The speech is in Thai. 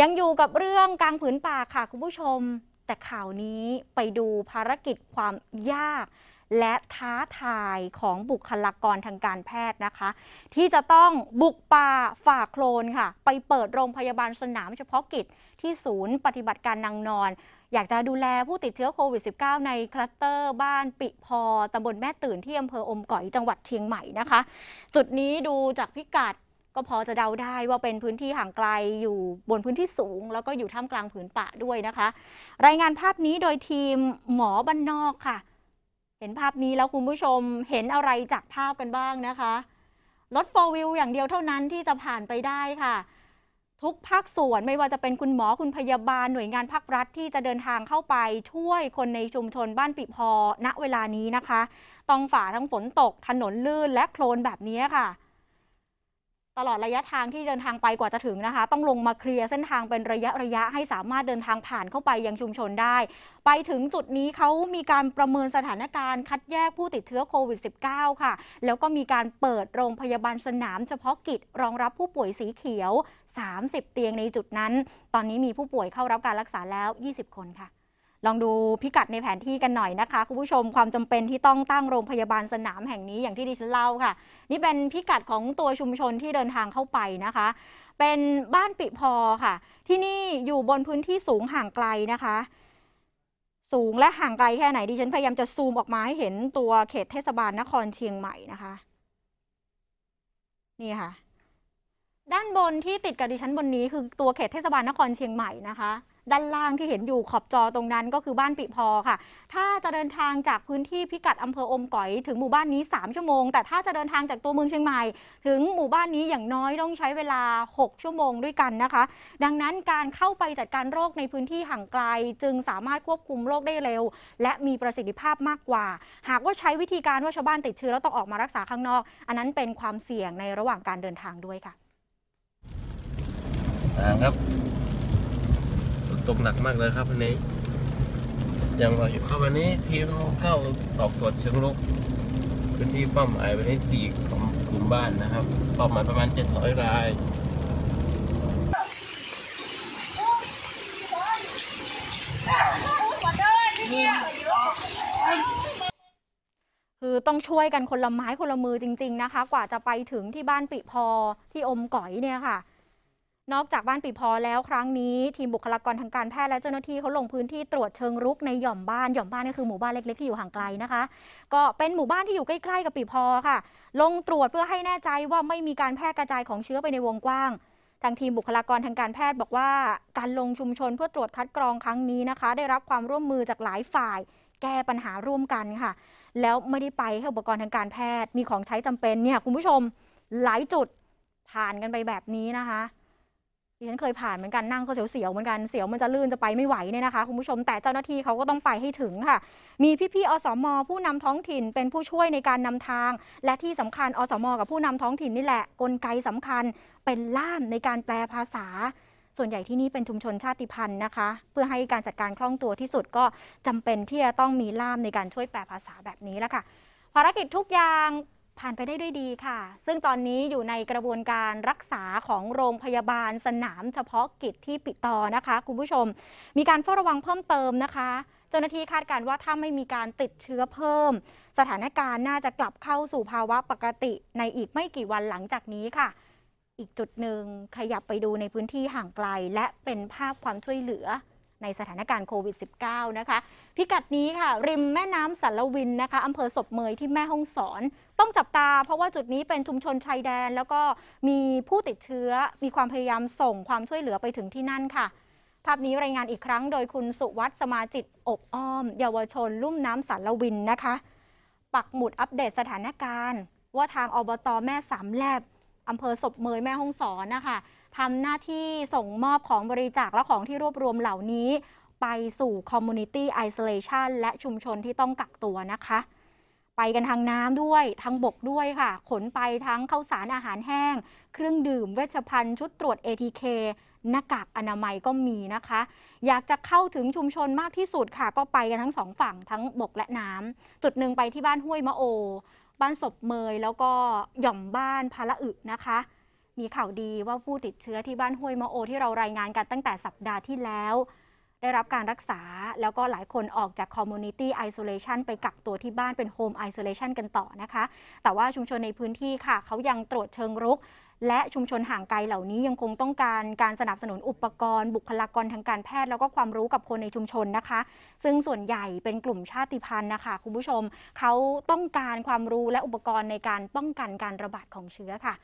ยังอยู่กับเรื่องกลางผืนป่าค่ะคุณผู้ชม แต่ข่าวนี้ไปดูภารกิจความยากและท้าทายของบุคลากรทางการแพทย์นะคะ ที่จะต้องบุกป่าฝ่าโคลนค่ะ ไปเปิดโรงพยาบาลสนามเฉพาะกิจ ที่ศูนย์ปฏิบัติการนางนอนอยากจะดูแลผู้ติดเชื้อโควิด -19 ในคลัสเตอร์บ้านปิพอตำบลแม่ตื่นที่อำเภออมก๋อยจังหวัดเชียงใหม่นะคะ จุดนี้ดูจากพิกัดก็พอจะเดาได้ว่าเป็นพื้นที่ห่างไกลอยู่บนพื้นที่สูง แล้วก็อยู่ท่ามกลางผืนป่าด้วยนะคะ รายงานภาพนี้โดยทีมหมอบ้านนอกค่ะ เห็นภาพนี้แล้วคุณผู้ชมเห็นอะไรจากภาพกันบ้างนะคะรถโฟร์วิวอย่างเดียวเท่านั้นที่จะผ่านไปได้ค่ะ ทุกภาคส่วนไม่ว่าจะเป็นคุณหมอคุณพยาบาลหน่วยงานภาครัฐที่จะเดินทางเข้าไปช่วยคนในชุมชน บ้านปิพอณเวลานี้นะคะต้องฝ่าทั้งฝนตก ถนนลื่นและโคลนแบบนี้ค่ะตลอดระยะทางที่เดินทางไปกว่าจะถึงนะคะ ต้องลงมาเคลียร์เส้นทางเป็นระยะระยะ ให้สามารถเดินทางผ่านเข้าไปยังชุมชนได้ ไปถึงจุดนี้เขามีการประเมินสถานการณ์คัดแยกผู้ติดเชื้อโควิด -19 ค่ะ แล้วก็มีการเปิดโรงพยาบาลสนามเฉพาะกิจรองรับผู้ป่วยสีเขียว 30 เตียงในจุดนั้น ตอนนี้มีผู้ป่วยเข้ารับการรักษาแล้ว 20 คนค่ะลองดูพิกัดในแผนที่กันหน่อยนะคะ คุณผู้ชมความจำเป็นที่ต้องตั้งโรงพยาบาลสนามแห่งนี้อย่างที่ดิฉันเล่าค่ะ นี่เป็นพิกัดของตัวชุมชนที่เดินทางเข้าไปนะคะ เป็นบ้านปิพอค่ะ ที่นี่อยู่บนพื้นที่สูงห่างไกลนะคะ สูงและห่างไกลแค่ไหนดิฉันพยายามจะซูมออกมาให้เห็นตัวเขตเทศบาลนครเชียงใหม่นะคะนี่ค่ะด้านบนที่ติดกับดิฉันบนนี้คือตัวเขตเทศบาลนครเชียงใหม่นะคะด้านล่างที่เห็นอยู่ขอบจอตรงนั้นก็คือบ้านปิพอค่ะ ถ้าจะเดินทางจากพื้นที่พิกัดอำเภออมก๋อยถึงหมู่บ้านนี้ 3 ชั่วโมง แต่ถ้าจะเดินทางจากตัวเมืองเชียงใหม่ ถึงหมู่บ้านนี้อย่างน้อยต้องใช้เวลา 6 ชั่วโมงด้วยกันนะคะ ดังนั้นการเข้าไปจัดการโรคในพื้นที่ห่างไกลจึงสามารถควบคุมโรคได้เร็ว และมีประสิทธิภาพมากกว่า หากว่าใช้วิธีการว่าชาวบ้านติดเชื้อแล้วต้องออกมารักษาข้างนอก อันนั้นเป็นความเสี่ยงในระหว่างการเดินทางด้วยค่ะ ครับตกหนักมากเลยครับ วันนี้ ยังเราอยู่ครับวันนี้ทีมเข้าออกตรวจเชิงลุกพื้นที่ป้าหมายวันนี้สี่กลุ่มบ้านนะครับป้มหมายประมาณเจ็ดร้อยราย คือต้องช่วยกันคนละไม้คนละมือจริงๆนะคะ กว่าจะไปถึงที่บ้านปิพอที่อมก๋อยเนี่ยค่ะนอกจากบ้านปีพอแล้วครั้งนี้ทีมบุคลากรทางการแพทย์และเจ้าหน้าที่เขาลงพื้นที่ตรวจเชิงรุกในหย่อมบ้านหย่อมบ้านนี่คือหมู่บ้านเล็กๆที่อยู่ห่างไกลนะคะ ก็เป็นหมู่บ้านที่อยู่ใกล้ๆกับปีพอค่ะ ลงตรวจเพื่อให้แน่ใจว่าไม่มีการแพร่กระจายของเชื้อไปในวงกว้างทางทีมบุคลากรทางการแพทย์ บอกว่าการลงชุมชนเพื่อตรวจคัดกรองครั้งนี้นะคะ ได้รับความร่วมมือจากหลายฝ่าย แก้ปัญหาร่วมกันค่ะ แล้วไม่ได้ไปให้อุปกรณ์ทางการแพทย์มีของใช้จำเป็นเนี่ยคุณผู้ชมหลายจุดผ่านกันไปแบบนี้นะคะี่ฉันเคยผ่านเหมือนกันนั่งก็เสียวๆเหมือนกันเสียวมันจะลื่นจะไปไม่ไหวเนี่ยนะคะ คุณผู้ชมแต่เจ้าหน้าที่เขาก็ต้องไปให้ถึงค่ะ มีพี่ๆอสมผู้นำท้องถิ่นเป็นผู้ช่วยในการนำทางและที่สำคัญอสม กับผู้นำท้องถิ่นนี่แหละ กลไกสำคัญเป็นล่ามในการแปลภาษา ส่วนใหญ่ที่นี่เป็นชุมชนชาติพันธุ์นะคะ เพื่อให้การจัดการคล่องตัวที่สุดก็จำเป็นที่จะต้องมีล่ามในการช่วยแปลภาษาแบบนี้แล้วค่ะภารกิจทุกอย่างผ่านไปได้ด้วยดีค่ะ ซึ่งตอนนี้อยู่ในกระบวนการรักษาของโรงพยาบาลสนามเฉพาะกิจที่ปิดต่อนะคะคุณผู้ชม มีการเฝ้าระวังเพิ่มเติมนะคะ เจ้าหน้าที่คาดการณ์ว่าถ้าไม่มีการติดเชื้อเพิ่ม สถานการณ์น่าจะกลับเข้าสู่ภาวะปกติในอีกไม่กี่วันหลังจากนี้ค่ะ อีกจุดหนึ่งขยับไปดูในพื้นที่ห่างไกลและเป็นภาพความช่วยเหลือในสถานการณ์โควิด -19 นะคะ พิกัดนี้ค่ะ ริมแม่น้ำสัลวินนะคะอำเภอศพเมยที่แม่ฮ่องสอน ต้องจับตา เพราะว่าจุดนี้เป็นชุมชนชายแดน แล้วก็มีผู้ติดเชื้อมีความพยายามส่งความช่วยเหลือไปถึงที่นั่นค่ะ ภาพนี้รายงานอีกครั้งโดยคุณสุวัตสมาจิตอบอ้อม เยาวชนลุ่มน้ำสัลวินนะคะ ปักหมุดอัปเดตสถานการณ์ว่าทางอบตอแม่สามแลบอำเภอศพเมยแม่ฮ่องสอนนะคะทำหน้าที่ส่งมอบของบริจาคและของที่รวบรวมเหล่านี้ ไปสู่คอมมูนิตี้ไอโซเลชันและชุมชนที่ต้องกักตัวนะคะ ไปกันทางน้ำด้วย ทางบกด้วยค่ะ ขนไปทั้งข้าวสารอาหารแห้ง เครื่องดื่มเวชภัณฑ์ชุดตรวจ ATK หน้ากากอนามัยก็มีนะคะ อยากจะเข้าถึงชุมชนมากที่สุดค่ะ ก็ไปกันทั้งสองฝั่งทั้งบกและน้ำจุดหนึ่งไปที่บ้านห้วยมะโอบ้านศพเมยแล้วก็หย่อมบ้านพาละอึนะคะ มีข่าวดีว่าผู้ติดเชื้อที่บ้านห้วยมะโอที่เรารายงานกันตั้งแต่สัปดาห์ที่แล้วได้รับการรักษาแล้วก็หลายคนออกจากคอมมูนิตี้ไอโซเลชันไปกักตัวที่บ้านเป็นโฮมไอโซเลชันกันต่อนะคะ แต่ว่าชุมชนในพื้นที่ค่ะ เขายังตรวจเชิงรุก และชุมชนห่างไกลเหล่านี้ยังคงต้องการการสนับสนุนอุปกรณ์ บุคลากรทางการแพทย์ แล้วก็ความรู้กับคนในชุมชนนะคะ ซึ่งส่วนใหญ่เป็นกลุ่มชาติพันธุ์นะคะคุณผู้ชมเขาต้องการความรู้และอุปกรณ์ในการป้องกันการระบาดของเชื้อค่ะ